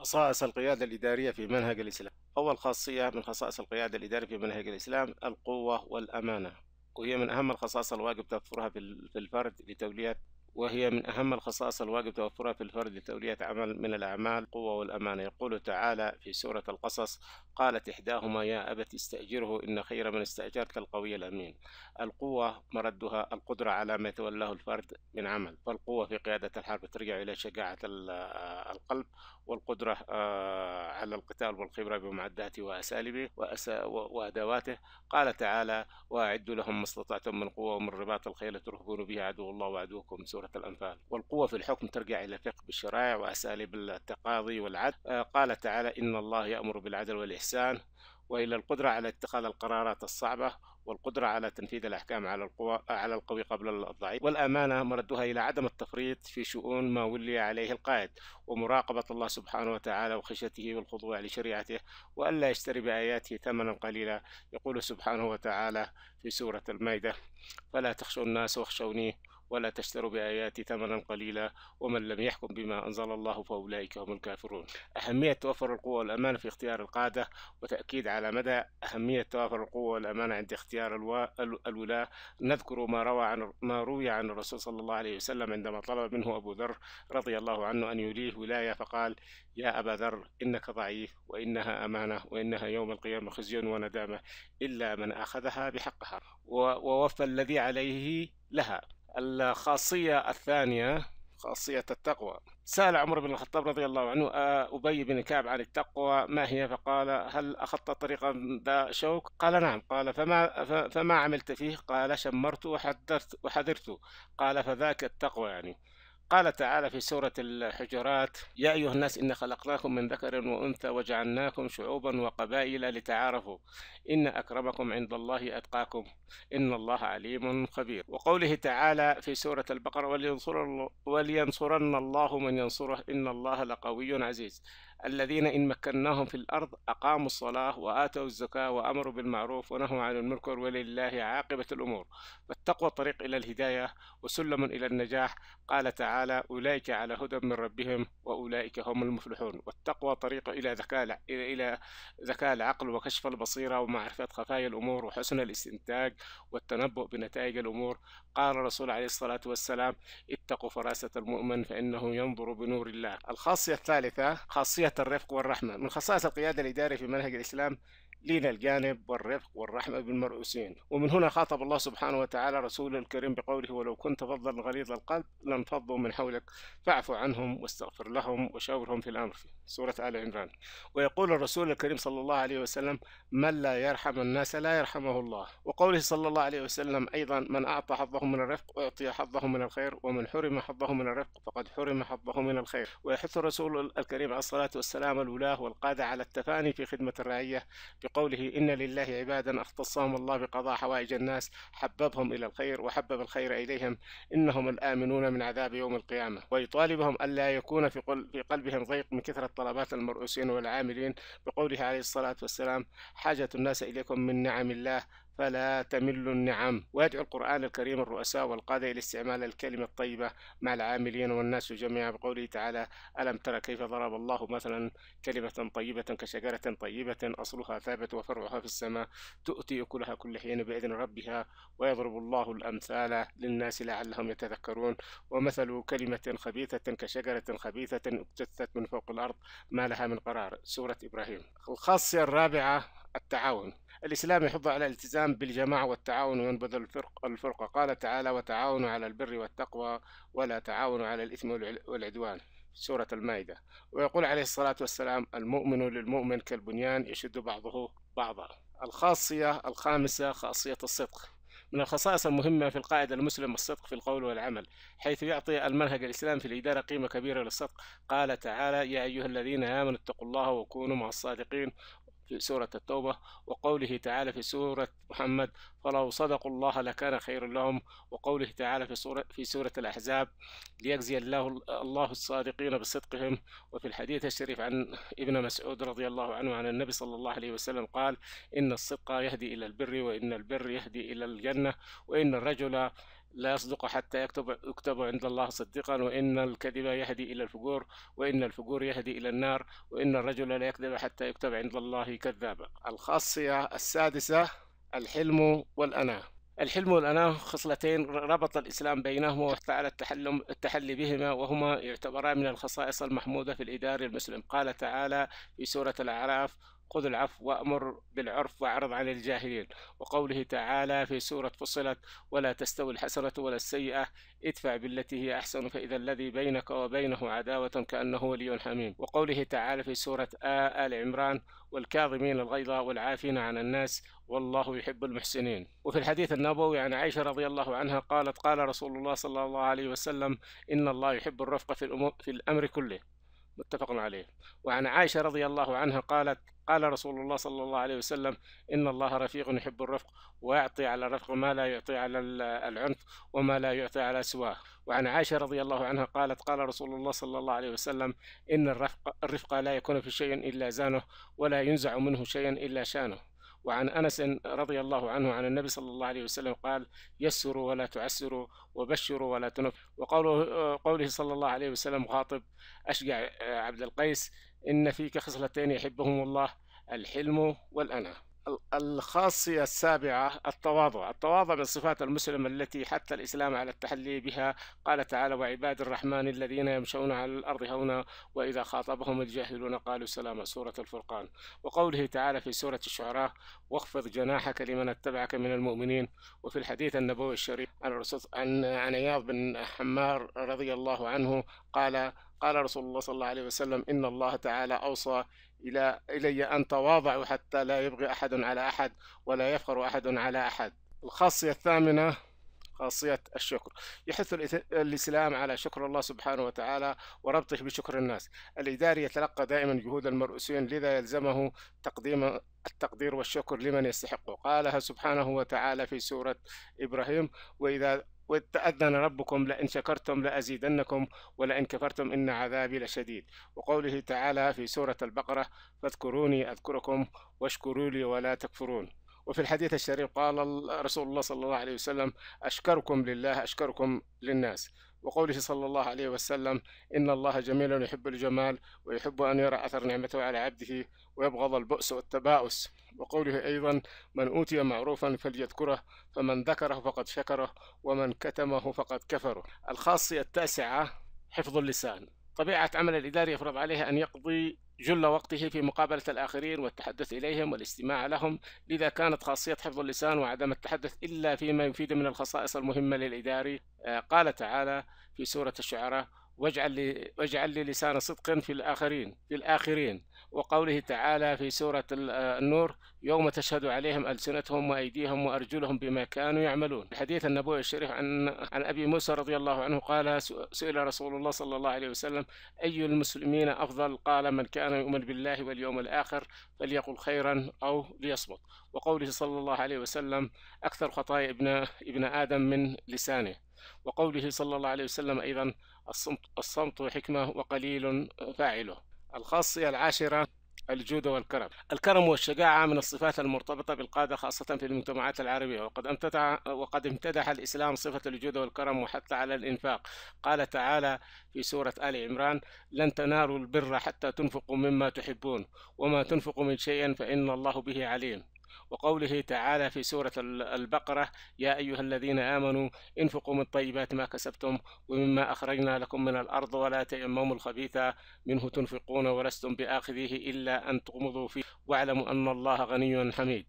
خصائص القيادة الإدارية في منهج الإسلام أول خاصية من خصائص القيادة الإدارية في منهج الإسلام القوة والأمانة وهي من أهم الخصائص الواجب توفرها في الفرد لتولية وهي من أهم الخصائص الواجب توفرها في الفرد لتولية عمل من الأعمال القوة والأمانة يقول تعالى في سورة القصص قالت إحداهما يا أبت استأجره إن خير من استأجرت القوي الأمين القوة مردها القدرة على ما يتولاه الفرد من عمل فالقوة في قيادة الحرب ترجع إلى شجاعة القلب والقدرة آه، على القتال والخبرة بمعداته وأساليبه وأدواته قال تعالى وأعدوا لهم ما استطعتم من قوة ومن رباط الخيل ترهبون بها عدو الله وعدوكم سورة الأنفال والقوة في الحكم ترجع إلى فقه بالشرائع وأساليب التقاضي والعدل آه، قال تعالى إن الله يأمر بالعدل والإحسان وإلى القدرة على اتخاذ القرارات الصعبة والقدرة على تنفيذ الأحكام على القوى على القوي قبل الضعيف والأمانة مردها إلى عدم التفريط في شؤون ما ولي عليه القائد ومراقبة الله سبحانه وتعالى وخشيته والخضوع لشريعته وألا يشتري بآياته ثمنا قليلا يقول سبحانه وتعالى في سورة المائدة فلا تخشوا الناس واخشوني ولا تشتروا بآياتي ثمنا قليلا ومن لم يحكم بما أنزل الله فأولئك هم الكافرون أهمية توفر القوة والأمانة في اختيار القادة وتأكيد على مدى أهمية توفر القوة والأمانة عند اختيار الولاة نذكر ما روى عن ما روي عن الرسول صلى الله عليه وسلم عندما طلب منه أبو ذر رضي الله عنه أن يوليه ولاية فقال يا أبا ذر إنك ضعيف وإنها أمانة وإنها يوم القيامة خزي وندامة إلا من أخذها بحقها ووفى الذي عليه لها الخاصية الثانية خاصية التقوى سأل عمر بن الخطاب رضي الله عنه آه، أبي بن كعب عن التقوى ما هي فقال هل أخذت طريقا ذا شوك قال نعم قال فما, فما عملت فيه قال شمرت وحذرت وحذرت قال فذاك التقوى يعني قال تعالى في سورة الحجرات يا أيها الناس إن خلقناكم من ذكر وأنثى وجعلناكم شعوبا وقبائل لتعارفوا إن أكرمكم عند الله أتقاكم إن الله عليم خبير وقوله تعالى في سورة البقرة ولينصرن الله من ينصره إن الله لقوي عزيز الذين إن مكناهم في الأرض أقاموا الصلاة وآتوا الزكاة وأمروا بالمعروف ونهوا عن المنكر ولله عاقبة الأمور فالتقوى طريق إلى الهداية وسلم إلى النجاح قال تعالى أولئك على هدى من ربهم وأولئك هم المفلحون والتقوى طريق إلى ذكاء إلى ذكاء العقل وكشف البصيرة ومعرفة خفايا الأمور وحسن الاستنتاج والتنبؤ بنتائج الأمور قال الرسول عليه الصلاة والسلام اتقوا فراسة المؤمن فإنه ينظر بنور الله الخاصية الثالثة خاصية الرفق والرحمة من خصائص القيادة الإدارية في منهج الإسلام لين الجانب والرفق والرحمة بالمرؤوسين ومن هنا خاطب الله سبحانه وتعالى رسوله الكريم بقوله ولو كنت فظا غليظ القلب لانفضوا من حولك فاعف عنهم واستغفر لهم وشاورهم في الأمر في سورة آل عمران ويقول الرسول الكريم صلى الله عليه وسلم من لا يرحم الناس لا يرحمه الله وقوله صلى الله عليه وسلم أيضا من أعطى حظه من الرفق أعطي حظه من الخير ومن حرم حظه من الرفق فقد حرم حظه من الخير ويحث الرسول الكريم عليه الصلاة والسلام الولاة والقادة على التفاني في خدمة الرعية بقوله إن لله عبادا اختصهم الله بقضاء حوائج الناس حببهم إلى الخير وحبب الخير إليهم إنهم الآمنون من عذاب يوم القيامة ويطالبهم ألا يكون في, قل في قلبهم ضيق من كثرة طلبات المرؤوسين والعاملين بقوله عليه الصلاة والسلام حاجة الناس إليكم من نعم الله فلا تمل النعم ويدعو القرآن الكريم الرؤساء والقادة إلى استعمال الكلمة الطيبة مع العاملين والناس جميعا بقوله تعالى ألم ترى كيف ضرب الله مثلا كلمة طيبة كشجرة طيبة أصلها ثابت وفرعها في السماء تؤتي أكلها كل حين بإذن ربها ويضرب الله الأمثال للناس لعلهم يتذكرون ومثل كلمة خبيثة كشجرة خبيثة اكتثت من فوق الأرض ما لها من قرار سورة إبراهيم الخاصية الرابعة التعاون الإسلام يحض على الالتزام بالجماعة والتعاون وينبذ الفرق الفرقة قال تعالى وتعاونوا على البر والتقوى ولا تعاونوا على الإثم والعدوان سورة المائدة ويقول عليه الصلاة والسلام المؤمن للمؤمن كالبنيان يشد بعضه بعضا الخاصية الخامسة خاصية الصدق من الخصائص المهمة في القائد المسلم الصدق في القول والعمل حيث يعطي المنهج الإسلامي في الإدارة قيمة كبيرة للصدق قال تعالى يا أيها الذين آمنوا اتقوا الله وكونوا مع الصادقين في سورة التوبة وقوله تعالى في سورة محمد فلو صدقوا الله لكان خير لهم وقوله تعالى في سورة, في سورة الأحزاب ليجزي الله الله الصادقين بصدقهم وفي الحديث الشريف عن ابن مسعود رضي الله عنه عن النبي صلى الله عليه وسلم قال إن الصدق يهدي إلى البر وإن البر يهدي إلى الجنة وإن الرجل لا يصدق حتى يكتب يكتب عند الله صديقا وإن الكذب يهدي إلى الفجور وإن الفجور يهدي إلى النار وإن الرجل لا يكذب حتى يكتب عند الله كذابا الخاصية السادسة الحلم والأناة الحلم والأناة خصلتين ربط الإسلام بينهما واحتال التحلم التحلي بهما وهما يعتبران من الخصائص المحمودة في الإدارة المسلم قال تعالى في سورة الأعراف خذ العفو وأمر بالعرف وأعرض عن الجاهلين وقوله تعالى في سورة فصلت ولا تستوي الحسنة ولا السيئة ادفع بالتي هي أحسن فإذا الذي بينك وبينه عداوة كأنه ولي حميم وقوله تعالى في سورة آل عمران والكاظمين الغيظ والعافين عن الناس والله يحب المحسنين وفي الحديث النبوي عن عائشة رضي الله عنها قالت قال رسول الله صلى الله عليه وسلم إن الله يحب الرفق في, في الأمر كله متفق عليه وعن عائشة رضي الله عنها قالت قال رسول الله صلى الله عليه وسلم إن الله رفيق يحب الرفق ويعطي على الرفق ما لا يعطي على العنف وما لا يعطي على سواه وعن عائشة رضي الله عنها قالت قال رسول الله صلى الله عليه وسلم إن الرفق, الرفق لا يكون في شيء إلا زانه ولا ينزع منه شيء إلا شانه وعن أنس رضي الله عنه عن النبي صلى الله عليه وسلم قال يسروا ولا تعسروا وبشروا ولا تنفروا وقوله قوله صلى الله عليه وسلم خاطب أشجع آه، عبد القيس إن فيك خصلتين يحبهم الله الحلم والأنا الخاصية السابعة التواضع التواضع من صفات المسلم التي حث الإسلام على التحلي بها قال تعالى وعباد الرحمن الذين يمشون على الأرض هونا وإذا خاطبهم الجاهلون قالوا سلام سورة الفرقان وقوله تعالى في سورة الشعراء واخفض جناحك لمن اتبعك من المؤمنين وفي الحديث النبوي الشريف عن الرسول عن عن عياض بن حمار رضي الله عنه قال قال رسول الله صلى الله عليه وسلم إن الله تعالى أوصى إلى إلي أن تواضعوا حتى لا يبغي أحد على أحد ولا يفخر أحد على أحد الخاصية الثامنة خاصية الشكر يحث الإسلام على شكر الله سبحانه وتعالى وربطه بشكر الناس الإداري يتلقى دائما جهود المرؤوسين لذا يلزمه تقديم التقدير والشكر لمن يستحقه قالها سبحانه وتعالى في سورة إبراهيم وإذا وتأذن ربكم لئن شكرتم لأزيدنكم ولئن كفرتم إن عذابي لشديد وقوله تعالى في سورة البقرة فاذكروني أذكركم واشكروا لي ولا تكفرون وفي الحديث الشريف قال رسول الله صلى الله عليه وسلم أشكركم لله أشكركم للناس وقوله صلى الله عليه وسلم إن الله جميل يحب الجمال ويحب أن يرى أثر نعمته على عبده ويبغض البؤس والتباؤس وقوله أيضا من أوتي معروفا فليذكره فمن ذكره فقد شكره ومن كتمه فقد كفره الخاصية التاسعة حفظ اللسان طبيعة عمل الإداري يفرض عليه أن يقضي جل وقته في مقابلة الآخرين والتحدث إليهم والاستماع لهم لذا كانت خاصية حفظ اللسان وعدم التحدث إلا فيما يفيد من الخصائص المهمة للإداري آه، قال تعالى في سورة الشعراء واجعل لي واجعل لي لسان صدق في الآخرين في الآخرين وقوله تعالى في سورة آه، النور يوم تشهد عليهم ألسنتهم وأيديهم وأرجلهم بما كانوا يعملون الحديث النبوي الشريف عن عن أبي موسى رضي الله عنه قال سئل رسول الله صلى الله عليه وسلم أي المسلمين أفضل قال من كان يؤمن بالله واليوم الآخر فليقل خيرا أو ليصمت وقوله صلى الله عليه وسلم أكثر خطايا ابن ابن آدم من لسانه وقوله صلى الله عليه وسلم أيضا الصمت, الصمت حكمة وقليل فاعله الخاصية العاشرة الجود والكرم الكرم والشجاعة من الصفات المرتبطة بالقادة خاصة في المجتمعات العربية وقد وقد امتدح الإسلام صفة الجود والكرم وحتى على الإنفاق قال تعالى في سورة آل عمران لن تنالوا البر حتى تنفقوا مما تحبون وما تنفقوا من شيء فإن الله به عليم وقوله تعالى في سورة البقرة يا أيها الذين آمنوا انفقوا من طيبات ما كسبتم ومما أخرجنا لكم من الأرض ولا تيمموا الخبيث منه تنفقون ولستم بآخذه إلا أن تغمضوا فيه واعلموا أن الله غني حميد